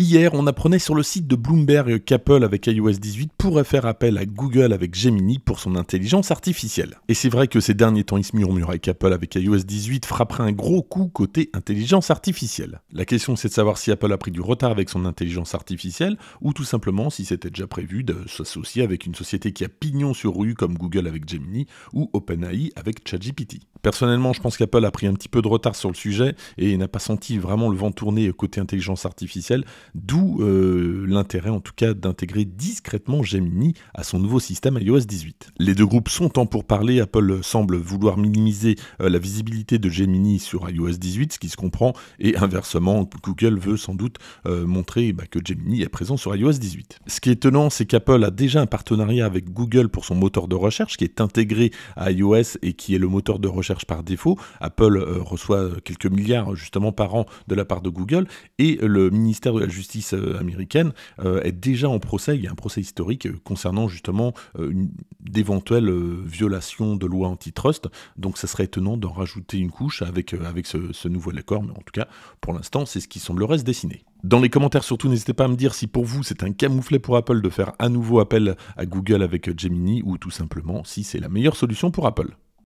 Hier, on apprenait sur le site de Bloomberg qu'Apple avec iOS 18 pourrait faire appel à Google avec Gemini pour son intelligence artificielle. Et c'est vrai que ces derniers temps, il se murmurait qu'Apple avec iOS 18 frapperait un gros coup côté intelligence artificielle. La question c'est de savoir si Apple a pris du retard avec son intelligence artificielle ou tout simplement si c'était déjà prévu de s'associer avec une société qui a pignon sur rue comme Google avec Gemini ou OpenAI avec ChatGPT. Personnellement, je pense qu'Apple a pris un petit peu de retard sur le sujet et n'a pas senti vraiment le vent tourner côté intelligence artificielle d'où euh, l'intérêt en tout cas d'intégrer discrètement Gemini à son nouveau système iOS 18. Les deux groupes sont en pourparlers, Apple semble vouloir minimiser euh, la visibilité de Gemini sur iOS 18, ce qui se comprend, et inversement, Google veut sans doute euh, montrer bah, que Gemini est présent sur iOS 18. Ce qui est étonnant, c'est qu'Apple a déjà un partenariat avec Google pour son moteur de recherche qui est intégré à iOS et qui est le moteur de recherche par défaut. Apple reçoit quelques milliards justement par an de la part de Google et le ministère de justice euh, américaine euh, est déjà en procès. Il y a un procès historique euh, concernant justement d'éventuelles violations de loi antitrust. Donc ça serait étonnant d'en rajouter une couche avec, avec ce, nouveau nouvel accord. Mais en tout cas, pour l'instant, c'est ce qui semblerait se dessiner. Dans les commentaires, surtout, n'hésitez pas à me dire si pour vous c'est un camouflet pour Apple de faire à nouveau appel à Google avec Gemini ou tout simplement si c'est la meilleure solution pour Apple.